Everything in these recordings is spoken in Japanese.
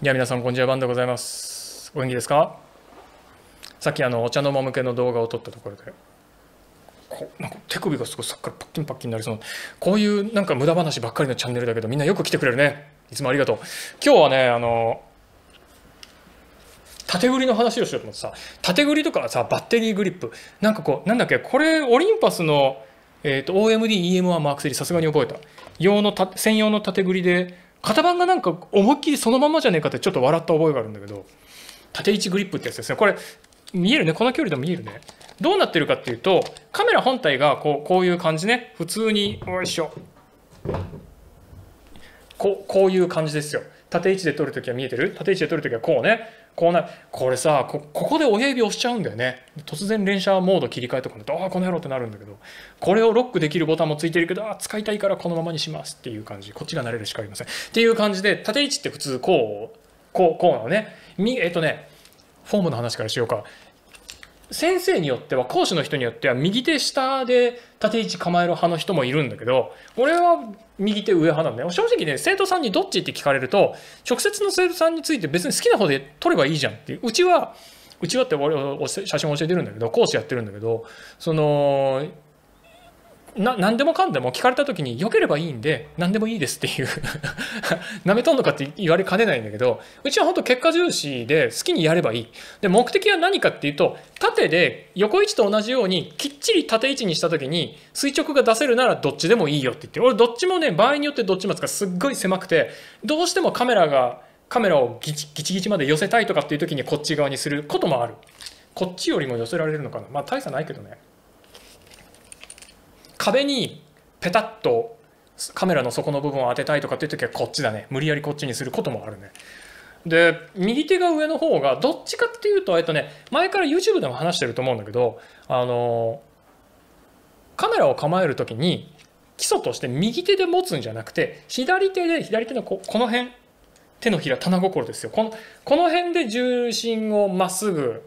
では皆さんこんにちはバンでございますお元気ですかさっきあのお茶の間向けの動画を撮ったところでこなんか手首がすごいさっきからパッキンパッキンになりそうこういうなんか無駄話ばっかりのチャンネルだけどみんなよく来てくれるねいつもありがとう今日はねあの縦ぐりの話をしようと思ってさ縦ぐりとかさバッテリーグリップなんかこうなんだっけこれオリンパスの、えー OMDEM1 マーク3さすがに覚えた用の専用の縦ぐりで型番がなんか思いっきりそのままじゃねえかってちょっと笑った覚えがあるんだけど縦位置グリップってやつですねこれ見えるねこの距離でも見えるねどうなってるかっていうとカメラ本体がこうこういう感じね普通によいしょこうこういう感じですよ縦位置で撮るときは見えてる縦位置で撮るときはこうねこうなこれさここで親指押しちゃうんだよね突然連射モード切り替えとかだとああこの野郎ってなるんだけどこれをロックできるボタンもついてるけどあ使いたいからこのままにしますっていう感じこっちが慣れるしかありませんっていう感じで縦位置って普通こうこうこうなのねえっとねフォームの話からしようか先生によっては講師の人によっては右手下で縦位置構える派の人もいるんだけど俺は右手上派なんだよ正直ね生徒さんにどっちって聞かれると直接の生徒さんについて別に好きな方で取ればいいじゃんっていううちはうちはって俺写真教えてるんだけど講師やってるんだけどそのな何でもかんでも聞かれた時に良ければいいんで何でもいいですっていうな めとんのかって言われかねないんだけどうちは本当結果重視で好きにやればいいで目的は何かっていうと縦で横位置と同じようにきっちり縦位置にした時に垂直が出せるならどっちでもいいよって言って俺どっちもね場合によってどっちもですかすっごい狭くてどうしてもカメラがカメラをギチギチギチまで寄せたいとかっていう時にこっち側にすることもあるこっちよりも寄せられるのかなまあ大差ないけどね壁にペタッとカメラの底の部分を当てたいとかっていう時はこっちだね無理やりこっちにすることもあるねで右手が上の方がどっちかっていうとえっとね前から YouTube でも話してると思うんだけどあのカメラを構える時に基礎として右手で持つんじゃなくて左手で左手のここの辺手のひら棚心ですよこのこの辺で重心をまっすぐ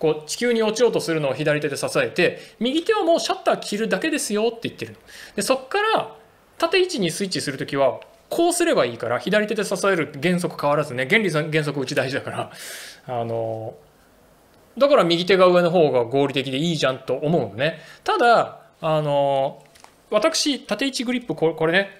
こう地球に落ちようとするのを左手で支えて右手はもうシャッター切るだけですよって言ってるのでそっから縦位置にスイッチする時はこうすればいいから左手で支える原則変わらずね原理原則うち大事だからあのだから右手が上の方が合理的でいいじゃんと思うのねただあの私縦位置グリップこれね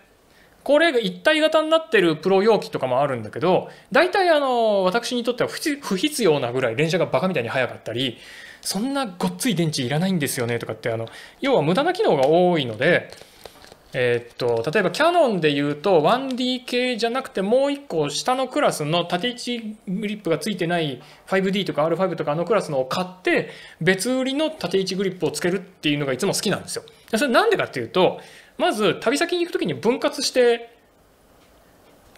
これが一体型になってるプロ容器とかもあるんだけど、大体あの、私にとっては不必要なぐらい連射がバカみたいに速かったり、そんなごっつい電池いらないんですよねとかって、あの、要は無駄な機能が多いので、えっと、例えばキャノンで言うと 1D 系じゃなくてもう1個下のクラスの縦位置グリップが付いてない 5D とか R5 とかあのクラスのを買って別売りの縦位置グリップをつけるっていうのがいつも好きなんですよ。それなんでかっていうと、まず旅先に行く時に分割して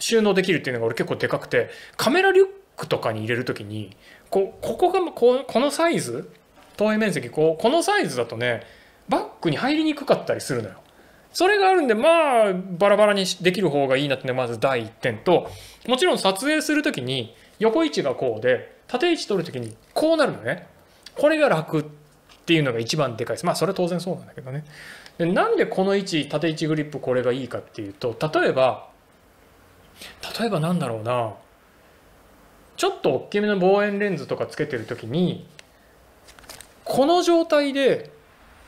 収納できるっていうのが俺結構でかくてカメラリュックとかに入れる時にこここがここのサイズ投影面積こうこのサイズだとねバッグに入りにくかったりするのよ。それがあるんでまあバラバラにできる方がいいなってねまず第1点ともちろん撮影する時に横位置がこうで縦位置取る時にこうなるのねこれが楽っていうのが一番でかいですまあそれは当然そうなんだけどねでなんでこの位置縦位置グリップこれがいいかっていうと例えば例えばなんだろうなちょっと大きめの望遠レンズとかつけてる時にこの状態で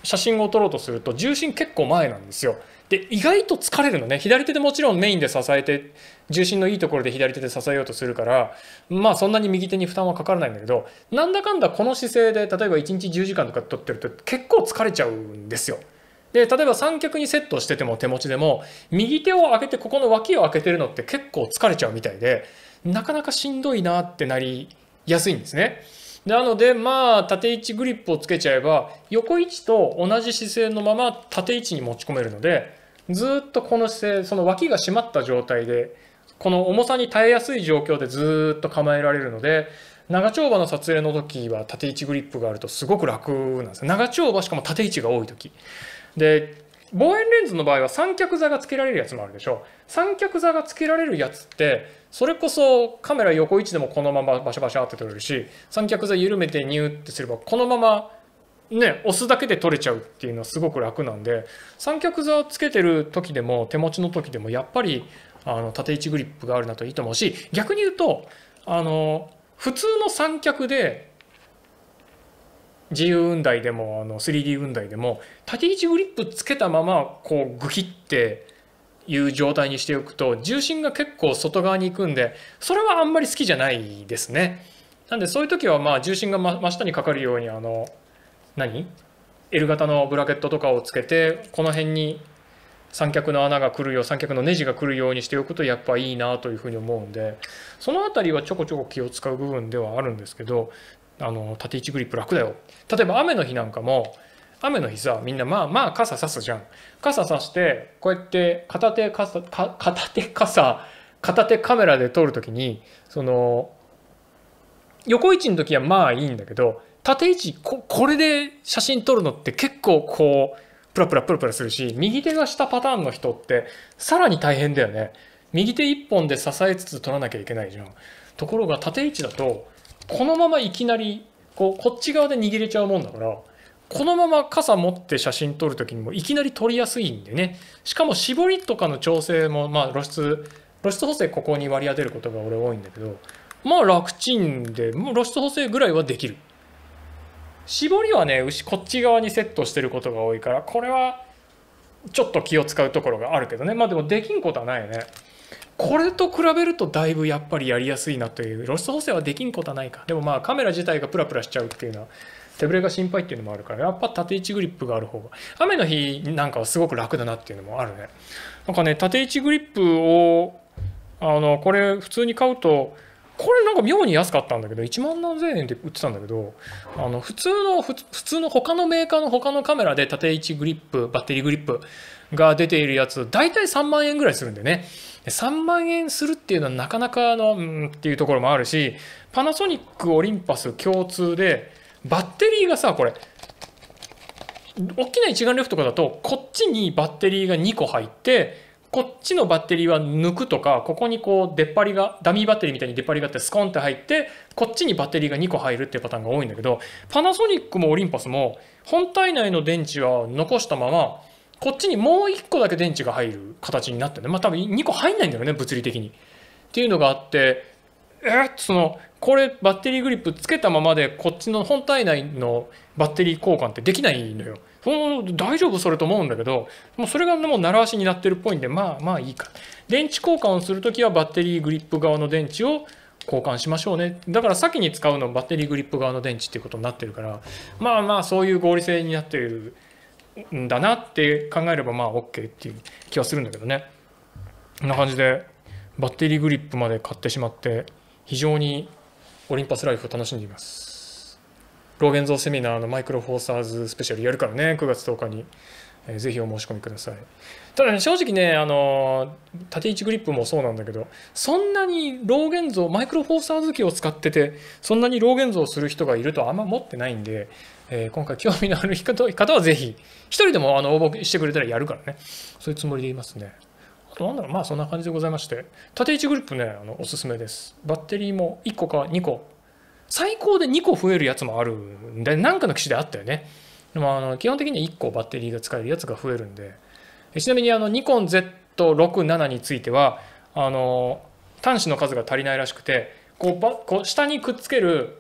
写真を撮ろうとすると重心結構前なんですよ。で意外と疲れるのね左手でもちろんメインで支えて重心のいいところで左手で支えようとするからまあそんなに右手に負担はかからないんだけどなんだかんだこの姿勢で例えば1日10時間とか撮ってると結構疲れちゃうんですよ。で、例えば三脚にセットしてても手持ちでも、右手を上げてここの脇を開けてるのって結構疲れちゃうみたいで、なかなかしんどいなってなりやすいんですね。なので、まあ、縦位置グリップをつけちゃえば、横位置と同じ姿勢のまま縦位置に持ち込めるので、ずっとこの姿勢、その脇が締まった状態で、この重さに耐えやすい状況でずっと構えられるので、長丁場の撮影の時は縦位置グリップがあるとすごく楽なんです長丁場しかも縦位置が多い時で望遠レンズの場合は三脚座がつけられるやつもあるでしょ三脚座が付けられるやつってそれこそカメラ横位置でもこのままバシャバシャって撮れるし三脚座緩めてニューってすればこのままね押すだけで撮れちゃうっていうのはすごく楽なんで三脚座をつけてる時でも手持ちの時でもやっぱりあの縦位置グリップがあるなといいと思うし逆に言うとあの普通の三脚で自由雲台でもあの 3D 雲台でも縦位置グリップつけたままこうグキっていう状態にしておくと重心が結構外側に行くんでそれはあんまり好きじゃないですね。なんでそういう時はまあ重心が真下にかかるようにあの何 L 型のブラケットとかをつけてこの辺に三脚の穴が来るよう三脚のネジが来るようにしておくとやっぱいいなというふうに思うんでその辺りはちょこちょこ気を使う部分ではあるんですけどあの縦1グリップ楽だよ例えば雨の日なんかも雨の日さみんなまあまあ傘さすじゃん傘さしてこうやって片手傘片手傘片手カメラで撮るときにその横位置の時はまあいいんだけど縦位置ここれで写真撮るのって結構こうプラプラプラプラするし右手が下パターンの人ってさらに大変だよね右手一本で支えつつ撮らなきゃいけないじゃんところが縦位置だとこのままいきなりこうこっち側で握れちゃうもんだからこのまま傘持って写真撮る時にもいきなり撮りやすいんでねしかも絞りとかの調整も、まあ、露出露出補正ここに割り当てることが俺多いんだけどまあ楽ちんでもう露出補正ぐらいはできる絞りはねこっち側にセットしてることが多いからこれはちょっと気を使うところがあるけどねまあでもできんことはないよねこれと比べるとだいぶやっぱりやりやすいなという露出補正はできんことはないかでもまあカメラ自体がプラプラしちゃうっていうのは手ぶれが心配っていうのもあるからやっぱ縦位置グリップがある方が雨の日なんかはすごく楽だなっていうのもあるねなんかね縦位置グリップをあのこれ普通に買うとこれなんか妙に安かったんだけど1万何千円で売ってたんだけどあの普通の普通の他のメーカーの他のカメラで縦位置グリップバッテリーグリップが出ているやつ、大体3万円ぐらいするんでね。3万円するっていうのはなかなかの、うんっていうところもあるし、パナソニック、オリンパス共通で、バッテリーがさ、これ、大きな一眼レフとかだと、こっちにバッテリーが2個入って、こっちのバッテリーは抜くとか、ここにこう出っ張りが、ダミーバッテリーみたいに出っ張りがあってスコンって入って、こっちにバッテリーが2個入るっていうパターンが多いんだけど、パナソニックもオリンパスも、本体内の電池は残したまま、こっちにもう1個だけ電池が入る形になってねまあ多分2個入んないんだよね物理的に。っていうのがあってえー、そのこれバッテリーグリップつけたままでこっちの本体内のバッテリー交換ってできないのよ。大丈夫それと思うんだけどもうそれがもう習わしになってるっぽいんでまあまあいいか電池交換をする時はバッテリーグリップ側の電池を交換しましょうねだから先に使うのバッテリーグリップ側の電池っていうことになってるからまあまあそういう合理性になっているんだなって考えればまあ OK っていう気はするんだけどね。こんな感じでバッテリーグリップまで買ってしまって非常にオリンパスライフを楽しんでいます。ローゲンゾーセミナーのマイクロフォーサーズスペシャルやるからね9月10日に。えぜひお申し込みくださいただね正直ねあの縦位置グリップもそうなんだけどそんなに老ーゲ像マイクロフォーサーズ機を使っててそんなに老ーゲ像する人がいるとあんま持ってないんで、えー、今回興味のある方はぜひ1人でもあの応募してくれたらやるからねそういうつもりでいますねあとなんだろうまあそんな感じでございまして縦位置グリップねあのおすすめですバッテリーも1個か2個最高で2個増えるやつもあるんで何かの機種であったよねでもあの基本的には1個バッテリーが使えるやつが増えるんでちなみにあのニコン Z67 についてはあの端子の数が足りないらしくてこうこう下にくっつける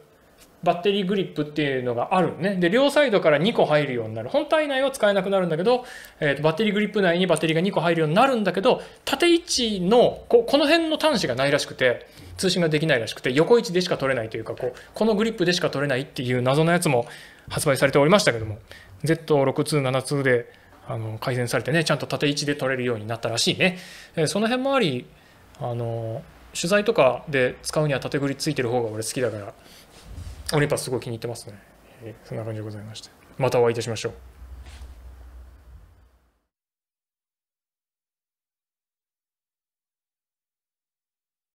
バッテリーグリップっていうのがあるねで両サイドから2個入るようになる本体内は使えなくなるんだけど、えー、とバッテリーグリップ内にバッテリーが2個入るようになるんだけど縦位置のここの辺の端子がないらしくて通信ができないらしくて横位置でしか取れないというかこうこのグリップでしか取れないっていう謎のやつも発売されておりましたけども Z6272 であの改善されてねちゃんと縦位置で取れるようになったらしいね、えその辺もありあの取材とかで使うには縦振りついてる方が俺好きだからオリンパスすごい気に入ってますね、そんな感じでございましてまたお会いいたしましょう